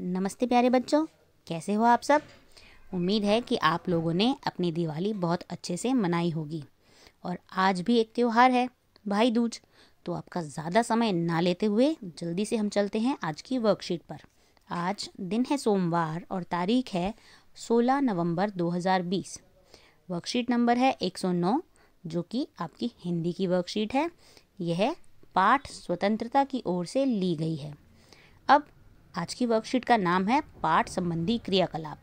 नमस्ते प्यारे बच्चों कैसे हो आप सब उम्मीद है कि आप लोगों ने अपनी दिवाली बहुत अच्छे से मनाई होगी और आज भी एक त्यौहार है भाई दूज तो आपका ज़्यादा समय ना लेते हुए जल्दी से हम चलते हैं आज की वर्कशीट पर आज दिन है सोमवार और तारीख है 16 नवंबर 2020 वर्कशीट नंबर है 109 जो कि आपकी हिंदी की वर्कशीट है यह पाठ स्वतंत्रता की ओर से ली गई है अब आज की वर्कशीट का नाम है पाठ संबंधी क्रियाकलाप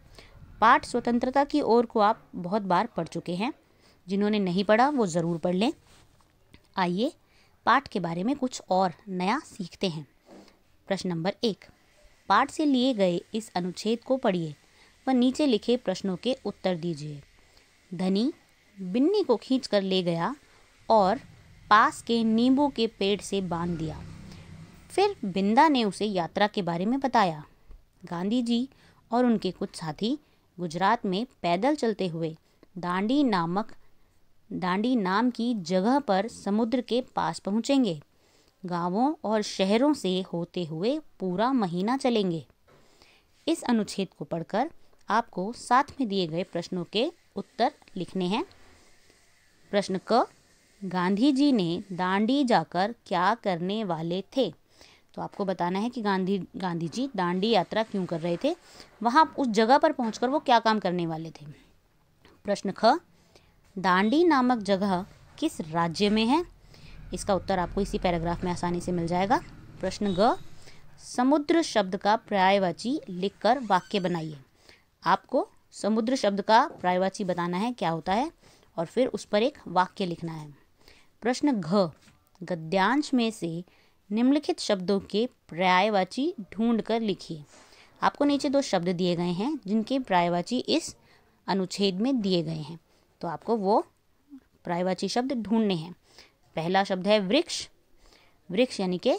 पाठ स्वतंत्रता की ओर को आप बहुत बार पढ़ चुके हैं जिन्होंने नहीं पढ़ा वो ज़रूर पढ़ लें आइए पाठ के बारे में कुछ और नया सीखते हैं प्रश्न नंबर एक पाठ से लिए गए इस अनुच्छेद को पढ़िए व नीचे लिखे प्रश्नों के उत्तर दीजिए धनी बिन्नी को खींच कर ले गया और पास के नींबू के पेड़ से बांध दिया फिर बिंदा ने उसे यात्रा के बारे में बताया गांधी जी और उनके कुछ साथी गुजरात में पैदल चलते हुए दांडी नामक दांडी नाम की जगह पर समुद्र के पास पहुंचेंगे गांवों और शहरों से होते हुए पूरा महीना चलेंगे इस अनुच्छेद को पढ़कर आपको साथ में दिए गए प्रश्नों के उत्तर लिखने हैं प्रश्न क गांधी जी ने दांडी जाकर क्या करने वाले थे तो आपको बताना है कि गांधी गांधी जी दांडी यात्रा क्यों कर रहे थे वहाँ उस जगह पर पहुँच वो क्या काम करने वाले थे प्रश्न ख दांडी नामक जगह किस राज्य में है इसका उत्तर आपको इसी पैराग्राफ में आसानी से मिल जाएगा प्रश्न ग समुद्र शब्द का पर्यायवाची लिखकर वाक्य बनाइए आपको समुद्र शब्द का पर्यायवाची बताना है क्या होता है और फिर उस पर एक वाक्य लिखना है प्रश्न घ गद्यांश में से निम्नलिखित शब्दों के पर्यायवाची ढूंढ कर लिखिए आपको नीचे दो शब्द दिए गए हैं जिनके पर्यायवाची इस अनुच्छेद में दिए गए हैं तो आपको वो पर्यायवाची शब्द ढूंढने हैं पहला शब्द है वृक्ष वृक्ष यानी के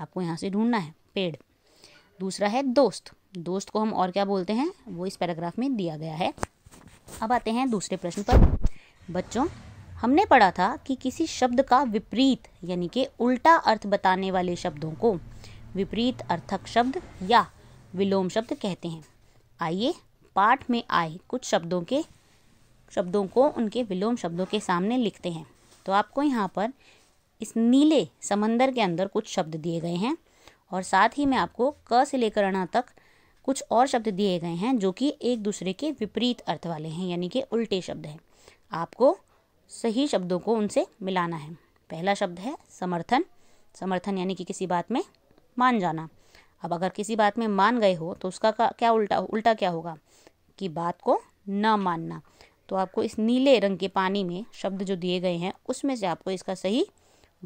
आपको यहाँ से ढूंढना है पेड़ दूसरा है दोस्त दोस्त को हम और क्या बोलते हैं वो इस पैराग्राफ में दिया गया है अब आते हैं दूसरे प्रश्न पर बच्चों हमने पढ़ा था कि किसी शब्द का विपरीत यानी कि उल्टा अर्थ बताने वाले शब्दों को विपरीत अर्थक शब्द या विलोम शब्द कहते हैं आइए पाठ में आए कुछ शब्दों के शब्दों को उनके विलोम शब्दों के सामने लिखते हैं तो आपको यहाँ पर इस नीले समंदर के अंदर कुछ शब्द दिए गए हैं और साथ ही में आपको क से लेकर अणा तक कुछ और शब्द दिए गए हैं जो कि एक दूसरे के विपरीत अर्थ वाले हैं यानी कि उल्टे शब्द हैं आपको सही शब्दों को उनसे मिलाना है पहला शब्द है समर्थन समर्थन यानी कि किसी बात में मान जाना अब अगर किसी बात में मान गए हो तो उसका क्या उल्टा उल्टा क्या होगा कि बात को न मानना तो आपको इस नीले रंग के पानी में शब्द जो दिए गए हैं उसमें से आपको इसका सही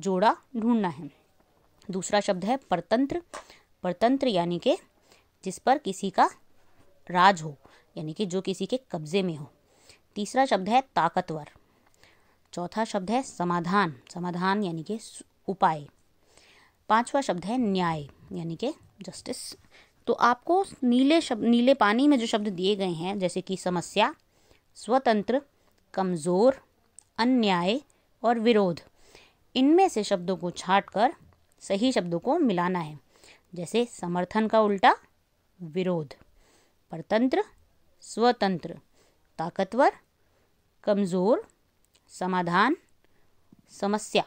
जोड़ा ढूंढना है दूसरा शब्द है परतंत्र परतंत्र यानी कि जिस पर किसी का राज हो यानी कि जो किसी के कब्जे में हो तीसरा शब्द है ताकतवर चौथा शब्द है समाधान समाधान यानी कि उपाय पांचवा शब्द है न्याय यानी कि जस्टिस तो आपको नीले शब्द नीले पानी में जो शब्द दिए गए हैं जैसे कि समस्या स्वतंत्र कमज़ोर अन्याय और विरोध इनमें से शब्दों को छाट कर सही शब्दों को मिलाना है जैसे समर्थन का उल्टा विरोध परतंत्र स्वतंत्र ताकतवर कमज़ोर समाधान समस्या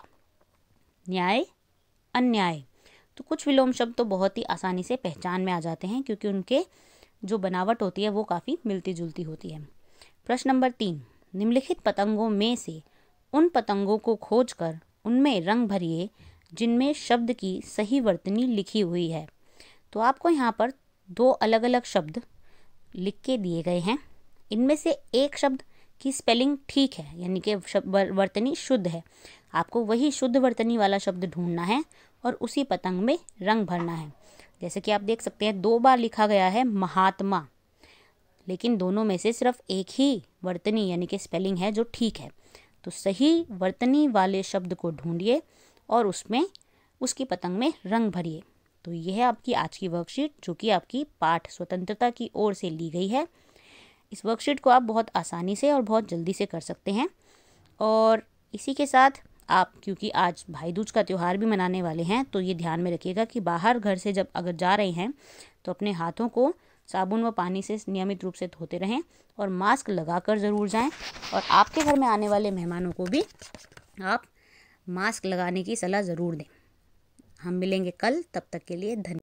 न्याय अन्याय तो कुछ विलोम शब्द तो बहुत ही आसानी से पहचान में आ जाते हैं क्योंकि उनके जो बनावट होती है वो काफ़ी मिलती जुलती होती है प्रश्न नंबर तीन निम्नलिखित पतंगों में से उन पतंगों को खोज कर उनमें रंग भरिए जिनमें शब्द की सही वर्तनी लिखी हुई है तो आपको यहाँ पर दो अलग अलग शब्द लिख के दिए गए हैं इनमें से एक शब्द की स्पेलिंग ठीक है यानी कि वर्तनी शुद्ध है आपको वही शुद्ध वर्तनी वाला शब्द ढूंढना है और उसी पतंग में रंग भरना है जैसे कि आप देख सकते हैं दो बार लिखा गया है महात्मा लेकिन दोनों में से सिर्फ एक ही वर्तनी यानी कि स्पेलिंग है जो ठीक है तो सही वर्तनी वाले शब्द को ढूंढिए और उसमें उसकी पतंग में रंग भरिए तो यह है आपकी आज की वर्कशीट जो कि आपकी पाठ स्वतंत्रता की ओर से ली गई है इस वर्कशीट को आप बहुत आसानी से और बहुत जल्दी से कर सकते हैं और इसी के साथ आप क्योंकि आज भाई दूज का त्यौहार भी मनाने वाले हैं तो ये ध्यान में रखिएगा कि बाहर घर से जब अगर जा रहे हैं तो अपने हाथों को साबुन व पानी से नियमित रूप से धोते रहें और मास्क लगा कर ज़रूर जाएं और आपके घर में आने वाले मेहमानों को भी आप मास्क लगाने की सलाह ज़रूर दें हम मिलेंगे कल तब तक के लिए धन्यवाद